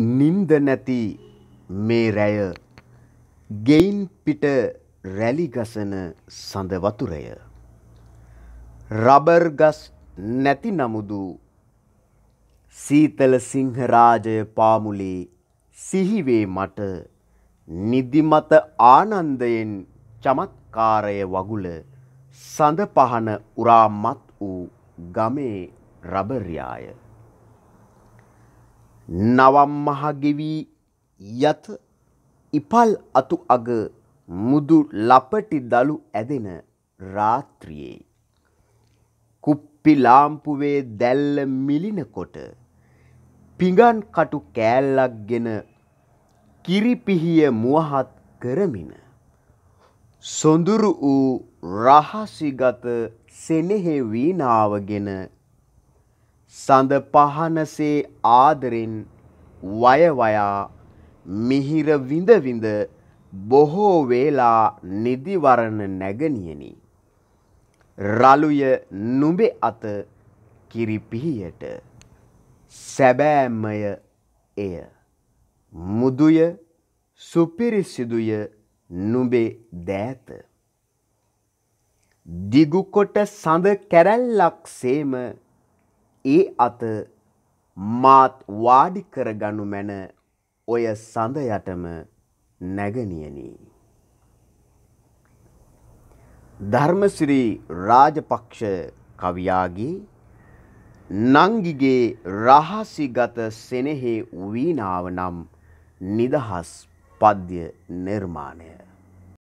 නින්ද නැති මේ රැය ගෙයින් පිට රැලි ගසන සඳ වතුරය රබර් ගස් නැති නමුදු සීතල සිංහරාජය පාමුලේ සිහිවේ මට නිදිමත ආනන්දයෙන් චමත්කාරය වගුල සඳ පහන උරාමත් වූ ගමේ රබර්යාය නවම් මහගෙවී යත ඉපල් අතු අග මුදු ලපටි දළු ඇදෙන රාත්‍රියේ. කුප්පි ලාම්පුවේ දැල්ල මිලිනකොට පිඟන් කටු කෑල්ලක් ගෙන කිරිපිහිය මුවහත් කරමින. සොඳුරු වූ රහසිගත සෙනෙහෙ වීනාවගෙන සඳ පහනසේ ආදරෙන් වයවයා මිහිර විඳවිඳ බොහෝ වේලා නිදිවරණ නැගනියනි. රළුය නුඹේ අත කිරිපිහියට සැබෑමය එය. මුදුය සුපිරිසිදුය නුඹේ දෑත. දිගුකොට සඳ කැරැල්ලක් සේම ඒ අත මාත් වාඩි කරගනු මැන ඔය සඳ යටම නැගණියනි. ධර්මශ්‍රී රාජපක්ෂ කවියාගේ නංගිගේ රහසිගත සෙනෙහි වීණාව නම් නිදහස් පද්‍ය නිර්මාණය